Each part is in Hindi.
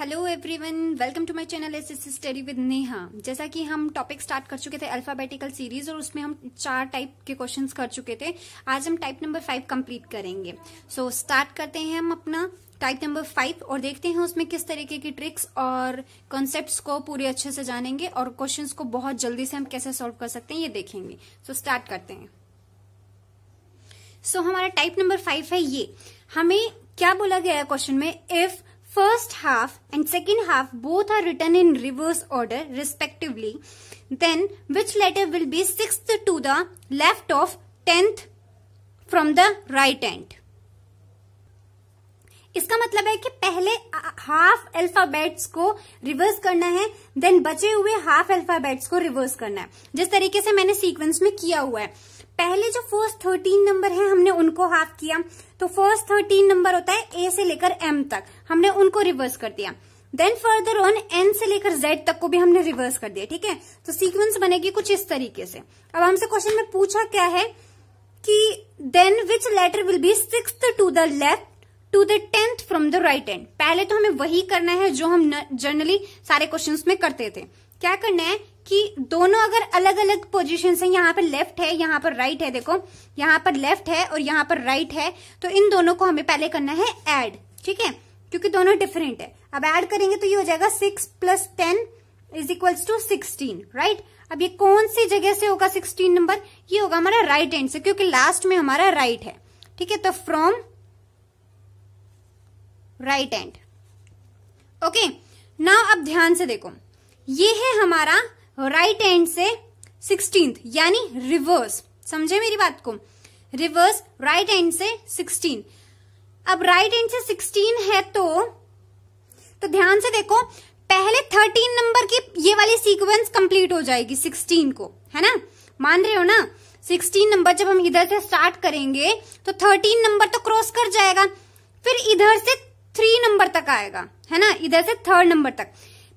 Hello everyone welcome to my channel S S study with Neha जैसा कि हम टॉपिक स्टार्ट कर चुके थे अल्फाबेटिकल सीरीज और उसमें हम चार टाइप के क्वेश्चंस कर चुके थे आज हम टाइप नंबर फाइव कंप्लीट करेंगे सो so, स्टार्ट करते हैं हम अपना टाइप नंबर फाइव और देखते हैं उसमें किस तरीके की ट्रिक्स और कॉन्सेप्ट को पूरे अच्छे से जानेंगे और क्वेश्चन को बहुत जल्दी से हम कैसे सोल्व कर सकते हैं ये देखेंगे सो so, स्टार्ट करते हैं सो so, हमारा टाइप नंबर फाइव है ये हमें क्या बोला गया है क्वेश्चन में if first half and second half both are written in reverse order respectively, then which letter will be sixth to the left of tenth from the right end? इसका मतलब है कि पहले हाफ अल्फाबेट्स को रिवर्स करना है देन बचे हुए हाफ अल्फाबेट्स को रिवर्स करना है जिस तरीके से मैंने सीक्वेंस में किया हुआ है पहले जो फर्स्ट थर्टीन नंबर है हमने उनको हाफ किया तो फर्स्ट थर्टीन नंबर होता है ए से लेकर एम तक हमने उनको रिवर्स कर दिया देन फर्दर ऑन एन से लेकर जेड तक को भी हमने रिवर्स कर दिया ठीक है तो सीक्वेंस बनेगी कुछ इस तरीके से अब हमसे क्वेश्चन में पूछा क्या है कि then which letter will be six to the left to the tenth from the right end पहले तो हमें वही करना है जो हम जनरली सारे क्वेश्चन में करते थे क्या करना है कि दोनों अगर अलग अलग पोजिशन से यहाँ पर लेफ्ट है यहाँ पर राइट है देखो यहाँ पर लेफ्ट है और यहाँ पर राइट है तो इन दोनों को हमें पहले करना है एड ठीक है क्योंकि दोनों डिफरेंट है अब एड करेंगे तो ये हो जाएगा six plus ten is equals to sixteen right अब ये कौन सी जगह से होगा सिक्सटीन नंबर ये होगा हमारा राइट एंड से क्योंकि लास्ट में हमारा राइट right है ठीक है तो from right end okay now अब ध्यान से देखो ये है हमारा राइट एंड से सिक्सटींथ यानी रिवर्स समझे मेरी बात को रिवर्स राइट एंड से सिक्सटीन अब राइट एंड से सिक्सटीन है तो तो ध्यान से देखो पहले थर्टीन नंबर की ये वाली सीक्वेंस कंप्लीट हो जाएगी सिक्सटीन को है ना मान रहे हो ना सिक्सटीन नंबर जब हम इधर से स्टार्ट करेंगे तो थर्टीन नंबर तो क्रॉस कर जाएगा फिर इधर से थ्री नंबर तक आएगा है ना इधर से थर्ड नंबर तक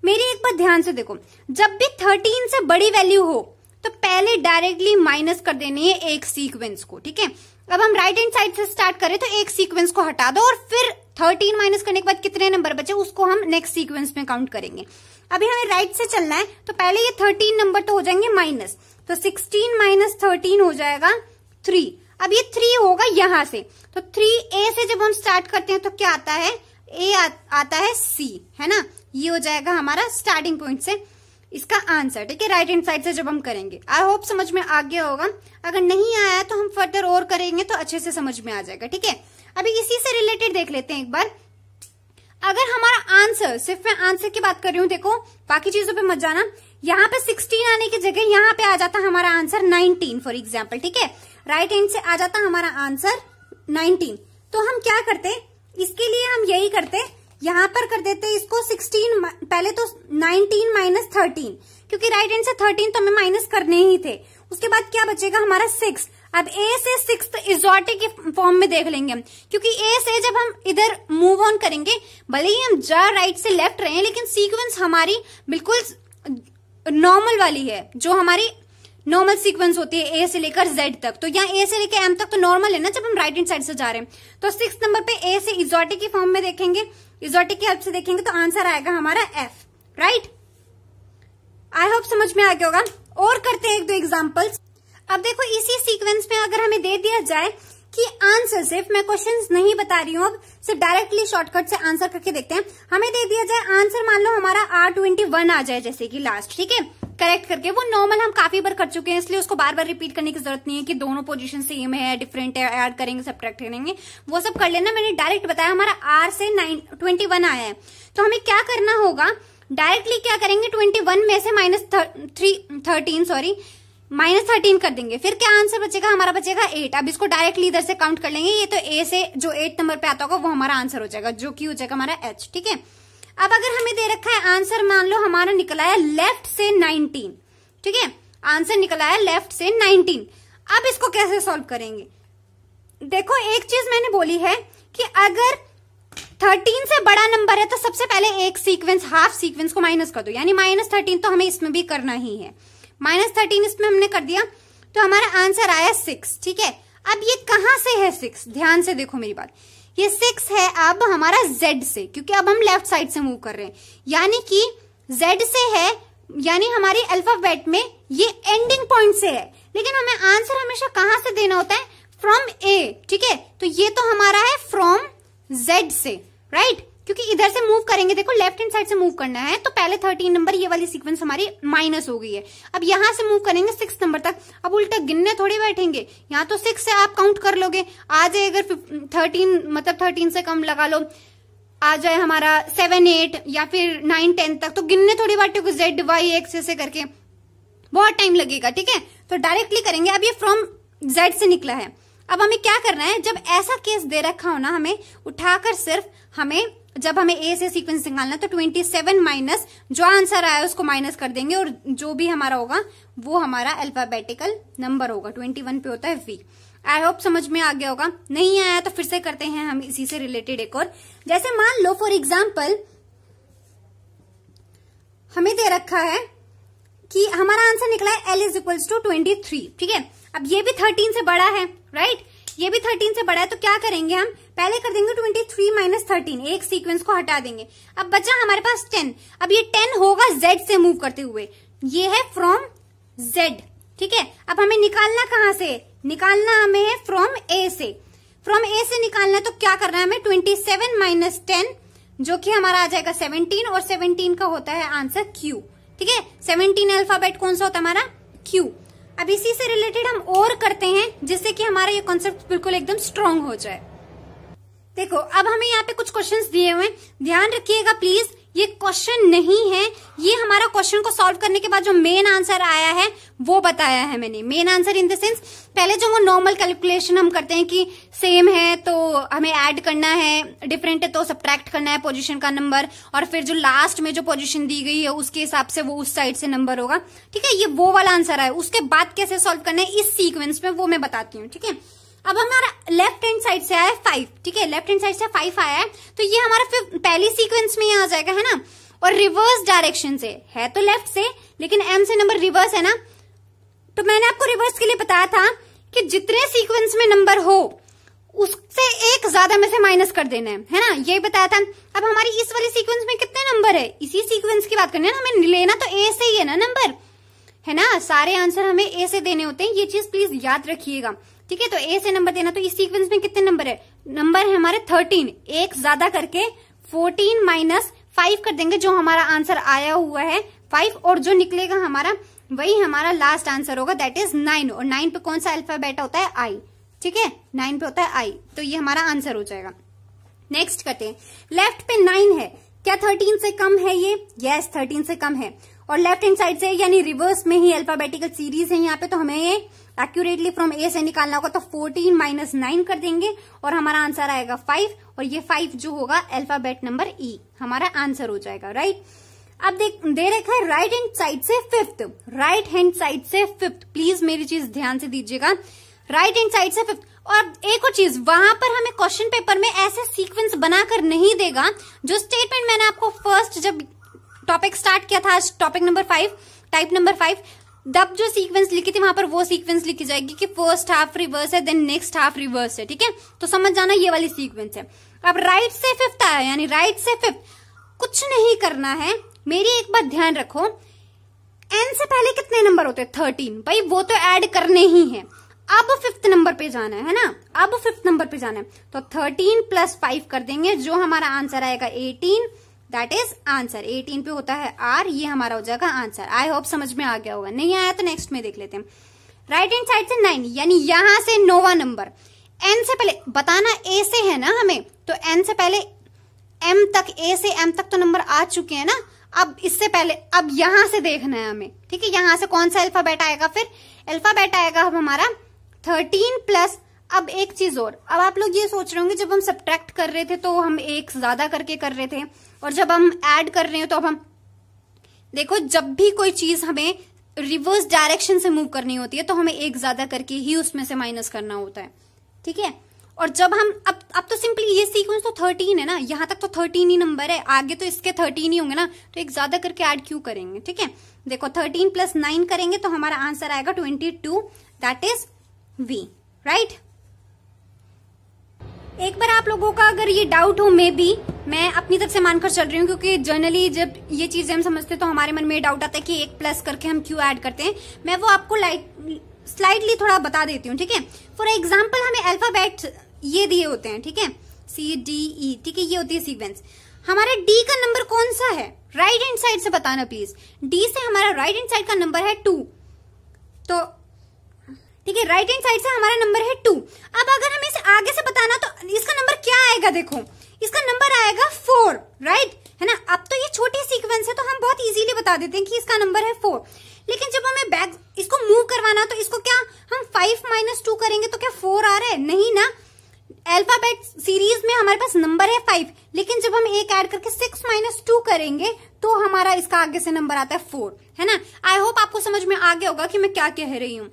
मेरी एक बात ध्यान से देखो जब भी थर्टीन से बड़ी वैल्यू हो तो पहले डायरेक्टली माइनस कर देनी है एक सीक्वेंस को ठीक है अब हम राइट हैंड साइड से स्टार्ट करें तो एक सीक्वेंस को हटा दो और फिर थर्टीन माइनस करने के बाद कितने नंबर बचे उसको हम नेक्स्ट सीक्वेंस में काउंट करेंगे अभी हमें राइट से चलना है तो पहले ये थर्टीन नंबर तो हो जाएंगे माइनस तो सिक्सटीन माइनस थर्टीन हो जाएगा थ्री अब ये थ्री होगा यहां से तो थ्री ए से जब हम स्टार्ट करते हैं तो क्या आता है ए आ, आता है सी है ना ये हो जाएगा हमारा स्टार्टिंग पॉइंट से इसका आंसर ठीक है राइट हैंड साइड से जब हम करेंगे आई होप समझ में आ गया होगा अगर नहीं आया तो हम फर्दर और करेंगे तो अच्छे से समझ में आ जाएगा ठीक है अभी इसी से रिलेटेड देख लेते हैं एक बार अगर हमारा आंसर सिर्फ मैं आंसर की बात कर रही हूँ देखो बाकी चीजों पे मत जाना यहाँ पे 16 आने की जगह यहाँ पे आ जाता हमारा आंसर 19 फॉर एग्जाम्पल ठीक है राइट हैंड से आ जाता हमारा आंसर 19 तो हम क्या करते इसके लिए हम यही करते यहाँ पर कर देते हैं इसको 16 पहले तो 19 माइनस थर्टीन क्योंकि राइट हैंड से 13 तो हमें माइनस करने ही थे उसके बाद क्या बचेगा हमारा सिक्स अब ए से सिक्स इजोटिक फॉर्म में देख लेंगे हम क्योंकि ए से जब हम इधर मूव ऑन करेंगे भले ही हम जा राइट से लेफ्ट रहे हैं लेकिन सीक्वेंस हमारी बिल्कुल नॉर्मल वाली है जो हमारी नॉर्मल सीक्वेंस होती है ए से लेकर जेड तक तो यहाँ ए से लेकर एम तक तो नॉर्मल है ना जब हम राइट हैंड साइड से जा रहे हैं तो सिक्स नंबर पे ए से इजोटिक के फॉर्म में देखेंगे इजोटिक की हेल्प से देखेंगे तो आंसर आएगा हमारा एफ राइट आई होप समझ में आ गया होगा और करते हैं एक दो एग्जाम्पल्स अब देखो इसी सीक्वेंस में अगर हमें दे दिया जाए कि आंसर सिर्फ मैं क्वेश्चन नहीं बता रही हूँ अब सिर्फ डायरेक्टली शॉर्टकट से आंसर करके देखते हैं हमें दे दिया जाए आंसर मान लो हमारा आर ट्वेंटी वन आ जाए जैसे कि लास्ट ठीक है करेक्ट करके वो नॉर्मल हम काफी बार कर चुके हैं इसलिए उसको बार बार रिपीट करने की जरूरत नहीं है कि दोनों पोजीशन सेम है डिफरेंट है ऐड करेंगे सब्ट्रैक्ट करेंगे वो सब कर लेना मैंने डायरेक्ट बताया हमारा आर से नाइन ट्वेंटी वन आया है तो हमें क्या करना होगा डायरेक्टली क्या करेंगे ट्वेंटी वन में से minus three thirteen sorry minus thirteen कर देंगे फिर क्या आंसर बचेगा हमारा बचेगा एट अब इसको डायरेक्टली इधर से काउंट कर लेंगे ये तो ए से जो एट नंबर पे आता होगा वो हमारा आंसर हो जाएगा जो कि हो जाएगा हमारा एच ठीक है अब अगर हमें दे रखा है आंसर मान लो हमारा निकला है लेफ्ट से नाइनटीन ठीक है आंसर निकला है लेफ्ट से नाइनटीन अब इसको कैसे सॉल्व करेंगे देखो एक चीज मैंने बोली है कि अगर थर्टीन से बड़ा नंबर है तो सबसे पहले एक सीक्वेंस हाफ सीक्वेंस को माइनस कर दो यानी माइनस थर्टीन तो हमें इसमें भी करना ही है माइनस थर्टीन इसमें हमने कर दिया तो हमारा आंसर आया सिक्स ठीक है अब ये कहां से है सिक्स ध्यान से देखो मेरी बात ये सिक्स है अब हमारा जेड से क्योंकि अब हम लेफ्ट साइड से मूव कर रहे हैं यानी कि जेड से है यानी हमारी अल्फाबेट में ये एंडिंग पॉइंट से है लेकिन हमें आंसर हमेशा कहां से देना होता है फ्रॉम ए ठीक है तो ये तो हमारा है फ्रॉम जेड से राइट right? क्योंकि इधर से मूव करेंगे देखो लेफ्ट हैंड साइड से मूव करना है तो पहले थर्टीन नंबर ये वाली सीक्वेंस हमारी माइनस हो गई है अब यहां से मूव करेंगे सिक्स नंबर तक अब उल्टा गिनने थोड़े बैठेंगे यहाँ तो सिक्स से आप काउंट कर लोगे आ जाए अगर थर्टीन मतलब थर्टीन से कम लगा लो आ जाए हमारा सेवन एट या फिर नाइन टेन तक तो गिनने थोड़ी बैठोगे जेड वाई एक्स ऐसे करके बहुत टाइम लगेगा ठीक है तो डायरेक्टली करेंगे अब ये फ्रॉम जेड से निकला है अब हमें क्या करना है जब ऐसा केस दे रखा हो ना हमें उठाकर सिर्फ हमें जब हमें ए से सीक्वेंस निकालना तो 27 सेवन माइनस जो आंसर आया उसको माइनस कर देंगे और जो भी हमारा होगा वो हमारा अल्फाबेटिकल नंबर होगा 21 पे होता है वी आई होप समझ में आ गया होगा नहीं आया तो फिर से करते हैं हम इसी से रिलेटेड एक और जैसे मान लो फॉर एग्जाम्पल हमें दे रखा है कि हमारा आंसर निकला है L is equals to twenty three ठीक है अब ये भी थर्टीन से बड़ा है राइट ये भी थर्टीन से बड़ा है तो क्या करेंगे हम पहले कर देंगे ट्वेंटी थ्री माइनस थर्टीन एक सीक्वेंस को हटा देंगे अब बचा हमारे पास टेन अब ये टेन होगा जेड से मूव करते हुए ये है फ्रॉम जेड ठीक है अब हमें निकालना कहाँ से निकालना हमें है फ्रॉम ए से फ्रॉम ए से निकालना है तो क्या करना है हमें ट्वेंटी सेवन माइनस टेन जो कि हमारा आ जाएगा सेवनटीन और सेवनटीन का होता है आंसर क्यू ठीक है सेवनटीन अल्फाबेट कौन सा होता है हमारा क्यू अब इसी से रिलेटेड हम और करते हैं जिससे कि हमारा ये कॉन्सेप्ट बिल्कुल एकदम स्ट्रांग हो जाए देखो अब हमें यहाँ पे कुछ क्वेश्चंस दिए हुए हैं ध्यान रखिएगा प्लीज ये क्वेश्चन नहीं है ये हमारा क्वेश्चन को सॉल्व करने के बाद जो मेन आंसर आया है वो बताया है मैंने main answer in the sense पहले जो वो नॉर्मल कैलकुलेशन हम करते हैं कि सेम है तो हमें ऐड करना है डिफरेंट है तो सब्ट्रैक्ट करना है पोजीशन का नंबर और फिर जो लास्ट में जो पोजीशन दी गई है उसके हिसाब से वो उस साइड से नंबर होगा ठीक है ये वो वाला आंसर आया उसके बाद कैसे सोल्व करना है इस सीक्वेंस में वो मैं बताती हूँ ठीक है अब हमारा लेफ्ट हैंड साइड से आया फाइव ठीक है लेफ्ट हैंड साइड से फाइव आया है तो ये हमारा पहली सीक्वेंस में आ जाएगा है ना और रिवर्स डायरेक्शन से है तो लेफ्ट से लेकिन एम से नंबर रिवर्स है ना तो मैंने आपको रिवर्स के लिए बताया था कि जितने सीक्वेंस में नंबर हो उससे एक ज्यादा में से माइनस कर देना है है ना यही बताया था अब हमारी इस वाली सीक्वेंस में कितने नंबर है इसी सीक्वेंस की बात करनी है ना हमें लेना तो ए से ही है ना नंबर है ना सारे आंसर हमें ए से देने होते हैं ये चीज प्लीज याद रखिएगा ठीक है तो ए से नंबर देना तो इस सीक्वेंस में कितने नंबर है नंबर है हमारे थर्टीन एक ज्यादा करके फोर्टीन माइनस फाइव कर देंगे जो हमारा आंसर आया हुआ है फाइव और जो निकलेगा हमारा वही हमारा लास्ट आंसर होगा दैट इज नाइन और नाइन पे कौन सा अल्फाबेट होता है आई ठीक है नाइन पे होता है आई तो ये हमारा आंसर हो जाएगा नेक्स्ट करते हैं लेफ्ट पे नाइन है क्या थर्टीन से कम है ये यस थर्टीन से कम है और लेफ्ट हैंड साइड से यानी रिवर्स में ही अल्फाबेटिकल सीरीज है यहाँ पे तो हमें ये एक्यूरेटली फ्रॉम ए से निकालना होगा तो फोर्टीन माइनस नाइन कर देंगे और हमारा आंसर आएगा फाइव और ये फाइव जो होगा अल्फाबेट नंबर ई हमारा आंसर हो जाएगा राइट अब देख दे रखा है राइट हैंड साइड से फिफ्थ राइट हैंड साइड से फिफ्थ प्लीज मेरी चीज ध्यान से दीजिएगा राइट हैंड साइड से फिफ्थ और एक और चीज वहां पर हमें क्वेश्चन पेपर में ऐसे सीक्वेंस बनाकर नहीं देगा जो स्टेटमेंट मैंने आपको फर्स्ट जब टॉपिक स्टार्ट किया था आज topic number five type number five दब जो सीक्वेंस लिखी थी वहां पर वो सीक्वेंस लिखी जाएगी कि फर्स्ट हाफ रिवर्स है देन नेक्स्ट हाफ रिवर्स है ठीक है तो समझ जाना ये वाली सीक्वेंस है अब राइट से फिफ्थ आया यानी राइट से फिफ्थ कुछ नहीं करना है मेरी एक बात ध्यान रखो एन से पहले कितने नंबर होते थर्टीन भाई वो तो एड करने ही है अब फिफ्थ नंबर पे जाना है ना अब फिफ्थ नंबर पे जाना है तो थर्टीन प्लस फाइव कर देंगे जो हमारा आंसर आएगा एटीन दैट इज आंसर 18 पे होता है आर ये हमारा हो जाएगा आंसर आई होप समझ में आ गया होगा नहीं आया तो नेक्स्ट में देख लेते हैं राइट एंड साइड से नाइन यानी यहां से नोवा नंबर एन से पहले बताना ए से है ना हमें तो एन से पहले एम तक ए से एम तक तो नंबर आ चुके हैं ना अब इससे पहले अब यहां से देखना है हमें ठीक है यहां से कौन सा अल्फाबेट आएगा फिर अल्फाबेट आएगा अब हमारा थर्टीन प्लस अब एक चीज और अब आप लोग ये सोच रहे होंगे जब हम सब्ट्रैक्ट कर रहे थे तो हम एक ज्यादा करके कर रहे थे और जब हम ऐड कर रहे हो तो अब हम देखो जब भी कोई चीज हमें रिवर्स डायरेक्शन से मूव करनी होती है तो हमें एक ज्यादा करके ही उसमें से माइनस करना होता है ठीक है और जब हम अब अब तो सिंपली ये सीक्वेंस तो थर्टीन है ना यहाँ तक तो थर्टीन ही नंबर है आगे तो इसके थर्टीन ही होंगे ना तो एक ज्यादा करके ऐड क्यों करेंगे ठीक है देखो थर्टीन प्लस नाइन करेंगे तो हमारा आंसर आएगा twenty two that is V right एक बार आप लोगों का अगर ये डाउट हो मे बी मैं अपनी तरफ से मानकर चल रही हूँ क्योंकि जनरली जब ये चीजें हम समझते हैं तो हमारे मन में डाउट आता है कि एक प्लस करके हम क्यों ऐड करते हैं मैं वो आपको स्लाइडली थोड़ा बता देती हूँ ठीक है फॉर एग्जाम्पल हमें अल्फाबेट ये दिए होते हैं ठीक है सी डी ई ठीक है ये होती है सीक्वेंस हमारा डी का नंबर कौन सा है राइट हैंड साइड से बताना प्लीज डी से हमारा राइट हैंड साइड का नंबर है टू तो ठीक है राइट हैंड साइड से हमारा नंबर है टू अब अगर हमें इसे आगे से बताना तो इसका नंबर क्या आएगा देखो इसका नंबर आएगा फोर राइट है ना अब तो ये छोटी सीक्वेंस है तो हम बहुत इजीली बता देते हैं कि इसका नंबर है फोर लेकिन जब हमें बैक इसको मूव करवाना तो इसको क्या हम फाइव माइनस टू करेंगे तो क्या फोर आ रहा है नहीं ना अल्फाबेट सीरीज में हमारे पास नंबर है फाइव लेकिन जब हम एक ऐड करके सिक्स माइनस टू करेंगे तो हमारा इसका आगे से नंबर आता है फोर है ना आई होप आपको समझ में आ गया होगा कि मैं क्या कह रही हूँ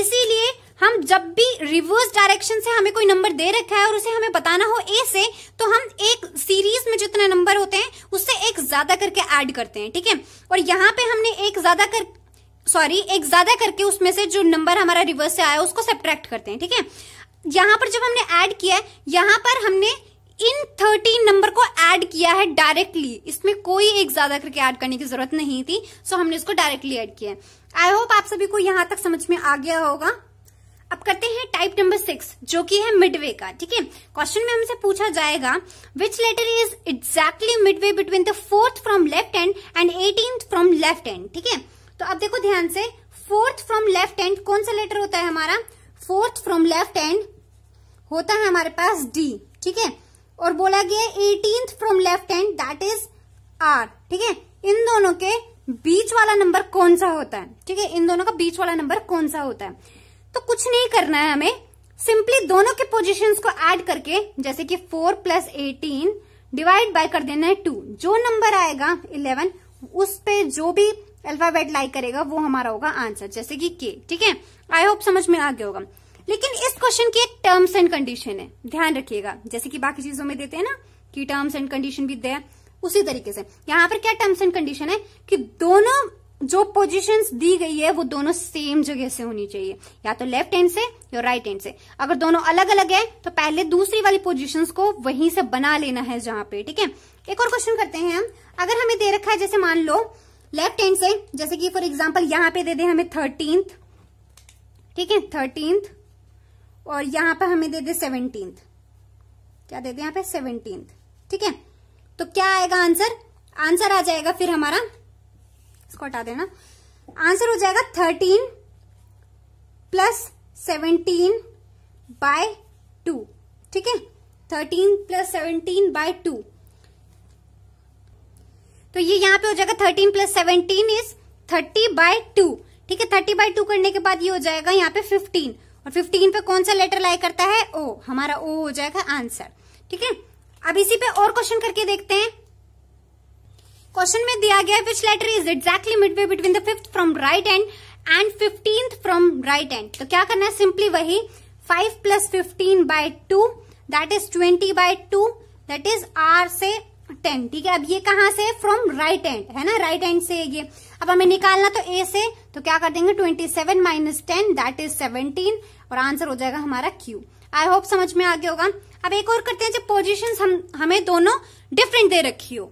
इसीलिए हम जब भी रिवर्स डायरेक्शन से हमें कोई नंबर दे रखा है और उसे हमें बताना हो ए से तो हम एक सीरीज में जितने नंबर होते हैं उससे एक ज्यादा करके ऐड करते हैं ठीक है और यहाँ पे हमने एक ज्यादा कर सॉरी एक ज्यादा करके उसमें से जो नंबर हमारा रिवर्स से आया उसको सब्ट्रैक्ट करते हैं ठीक है यहाँ पर जब हमने ऐड किया यहाँ पर हमने इन थर्टीन नंबर को ऐड किया है डायरेक्टली इसमें कोई एक ज्यादा करके ऐड करने की जरूरत नहीं थी सो हमने इसको डायरेक्टली ऐड किया है आई होप आप सभी को यहाँ तक समझ में आ गया होगा अब करते हैं टाइप नंबर सिक्स जो कि है मिडवे का ठीक है क्वेश्चन में हमसे पूछा जाएगा which letter is exactly midway between the fourth from left end and eighteen from left end ठीक है तो अब देखो ध्यान से फोर्थ फ्रॉम लेफ्ट एंड कौन सा लेटर होता है हमारा फोर्थ फ्रॉम लेफ्ट एंड होता है हमारे पास डी ठीक है और बोला गया eighteen from left end that is R ठीक है इन दोनों के बीच वाला नंबर कौन सा होता है ठीक है इन दोनों का बीच वाला नंबर कौन सा होता है तो कुछ नहीं करना है हमें सिंपली दोनों के पोजिशन को एड करके जैसे कि four plus eighteen divide by कर देना है टू जो नंबर आएगा इलेवन उस पे जो भी अल्फाबेट लाइक करेगा वो हमारा होगा आंसर जैसे कि के ठीक है आई होप समझ में आ गया होगा लेकिन इस क्वेश्चन की एक टर्म्स एंड कंडीशन है ध्यान रखिएगा जैसे कि बाकी चीजों में देते हैं ना कि टर्म्स एंड कंडीशन भी दे उसी तरीके से यहाँ पर क्या टर्म्स एंड कंडीशन है कि दोनों जो पोजीशंस दी गई है वो दोनों सेम जगह से होनी चाहिए या तो लेफ्ट हैंड से या राइट हैंड से अगर दोनों अलग अलग है तो पहले दूसरी वाली पोजीशंस को वहीं से बना लेना है जहां पे ठीक है एक और क्वेश्चन करते हैं हम अगर हमें दे रखा है जैसे मान लो लेफ्ट हैंड से जैसे कि फॉर एग्जाम्पल यहां पे दे दे हमें थर्टींथ ठीक है थर्टींथ और यहां पर हमें दे दे सेवनटींथ क्या दे दे यहाँ पे सेवनटींथ ठीक है तो क्या आएगा आंसर आंसर आ जाएगा फिर हमारा इसको हटा देना आंसर हो जाएगा thirteen plus seventeen by two ठीक है thirteen plus seventeen by two तो ये यहां पे हो जाएगा thirteen plus seventeen is thirty by two ठीक है थर्टी बाय टू करने के बाद ये हो जाएगा यहाँ पे फिफ्टीन और फिफ्टीन पे कौन सा लेटर लाई करता है ओ हमारा ओ हो जाएगा आंसर ठीक है अब इसी पे और क्वेश्चन करके देखते हैं क्वेश्चन में दिया गया which letter is exactly midway between the fifth from right end and fifteenth from right end तो क्या करना है सिंपली वही five plus fifteen by two that is twenty by two that is R से टेन ठीक है अब ये कहां से फ्रॉम राइट एंड है ना राइट right एंड से ये अब हमें निकालना तो ए से तो क्या कर देंगे twenty seven minus ten that is seventeen और आंसर हो जाएगा हमारा क्यू आई होप समझ में आगे होगा अब एक और करते हैं जब पोजिशन हम हमें दोनों डिफरेंट दे रखी हो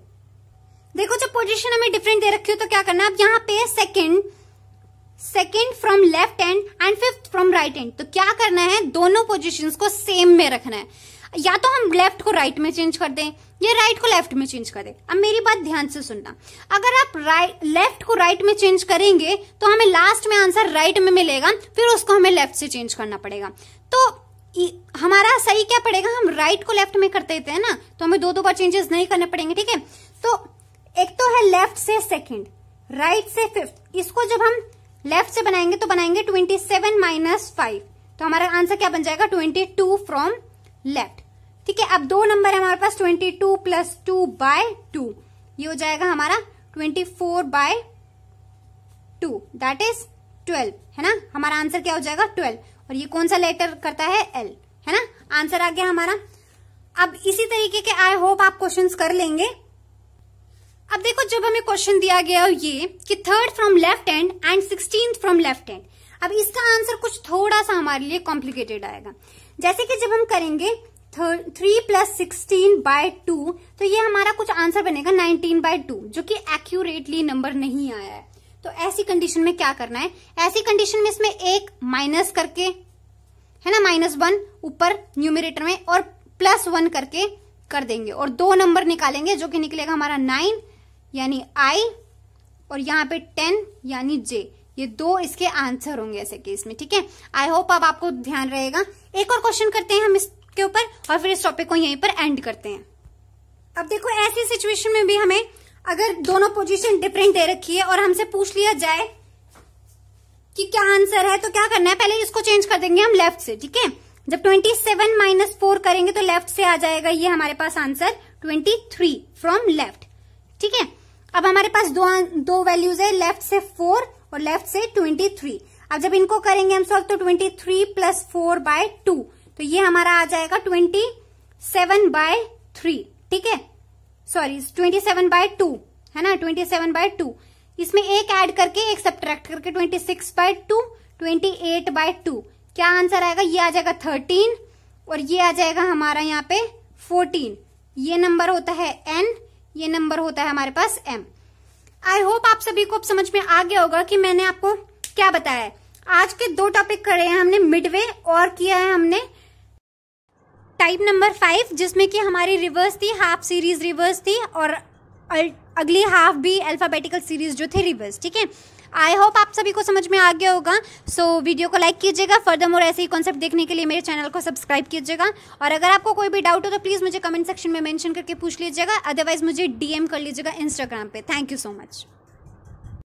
देखो जब पोजिशन हमें डिफरेंट दे रखी हो तो क्या करना है अब यहाँ पे second second from left end and fifth from right end तो क्या करना है दोनों पोजिशन को सेम में रखना है या तो हम लेफ्ट को राइट में चेंज कर दें या राइट को लेफ्ट में चेंज करें अब मेरी बात ध्यान से सुनना अगर आप राइट लेफ्ट को राइट में चेंज करेंगे तो हमें लास्ट में आंसर राइट में मिलेगा फिर उसको हमें लेफ्ट से चेंज करना पड़ेगा तो हमारा सही क्या पड़ेगा हम राइट को लेफ्ट में कर देते हैं ना तो हमें दो दो बार चेंजेस नहीं करने पड़ेंगे ठीक है तो एक तो है लेफ्ट से सेकेंड राइट से फिफ्थ इसको जब हम लेफ्ट से बनाएंगे तो बनाएंगे ट्वेंटी सेवन माइनस फाइव तो हमारा आंसर क्या बन जाएगा ट्वेंटी टू फ्रॉम लेफ्ट ठीक है अब दो नंबर है हमारे पास twenty two plus two by two ये हो जाएगा हमारा twenty four by two that is twelve है ना हमारा आंसर क्या हो जाएगा ट्वेल्व और ये कौन सा लेटर करता है एल है ना आंसर आ गया हमारा अब इसी तरीके के आई होप आप क्वेश्चंस कर लेंगे अब देखो जब हमें क्वेश्चन दिया गया ये कि third from left hand end sixteen from left hand अब इसका आंसर कुछ थोड़ा सा हमारे लिए कॉम्प्लिकेटेड आएगा जैसे कि जब हम करेंगे three plus sixteen by two तो ये हमारा कुछ आंसर बनेगा नाइनटीन बाय टू जो कि एक्यूरेटली नंबर नहीं आया है तो ऐसी कंडीशन में क्या करना है ऐसी कंडीशन में इसमें एक माइनस करके है ना माइनस वन ऊपर न्यूमिरेटर में और प्लस वन करके कर देंगे और दो नंबर निकालेंगे जो कि निकलेगा हमारा नाइन यानी आई और यहाँ पे टेन यानी जे ये दो इसके आंसर होंगे ऐसे केस में ठीक है आई होप अब आपको ध्यान रहेगा एक और क्वेश्चन करते हैं हम इस के ऊपर और फिर इस टॉपिक को यहीं पर एंड करते हैं अब देखो ऐसी सिचुएशन में भी हमें अगर दोनों पोजीशन डिफरेंट दे रखी है और हमसे पूछ लिया जाए कि क्या आंसर है तो क्या करना है पहले इसको चेंज कर देंगे हम लेफ्ट से ठीक है जब 27 सेवन माइनस फोर करेंगे तो लेफ्ट से आ जाएगा ये हमारे पास आंसर 23 फ्रॉम लेफ्ट ठीक है अब हमारे पास दो दो वैल्यूज है लेफ्ट से फोर और लेफ्ट से 23 अब जब इनको करेंगे हम सॉल्व तो 23 three plus four by two तो ये हमारा आ जाएगा ट्वेंटी सेवन बाय थ्री ठीक है sorry twenty seven by two है ना ट्वेंटी सेवन बाय टू इसमें एक ऐड करके एक सब्ट्रैक्ट करके twenty six by two twenty eight by two क्या आंसर आएगा ये आ जाएगा थर्टीन और ये आ जाएगा हमारा यहाँ पे फोर्टीन ये नंबर होता है एन ये नंबर होता है हमारे पास एम आई होप आप सभी को अब समझ में आ गया होगा कि मैंने आपको क्या बताया है आज के दो टॉपिक करे हैं हमने मिडवे और किया है हमने टाइप नंबर फाइव जिसमें कि हमारी रिवर्स थी हाफ सीरीज रिवर्स थी और अगली हाफ भी अल्फ़ाबेटिकल सीरीज जो थी रिवर्स ठीक है आई होप आप सभी को समझ में आ गया होगा सो so, वीडियो को लाइक कीजिएगा फर्दर मोर ऐसे ही कॉन्सेप्ट देखने के लिए मेरे चैनल को सब्सक्राइब कीजिएगा और अगर आपको कोई भी डाउट हो तो प्लीज़ मुझे कमेंट सेक्शन में मेंशन करके पूछ लीजिएगा अदरवाइज मुझे डीएम कर लीजिएगा इंस्टाग्राम पे थैंक यू सो मच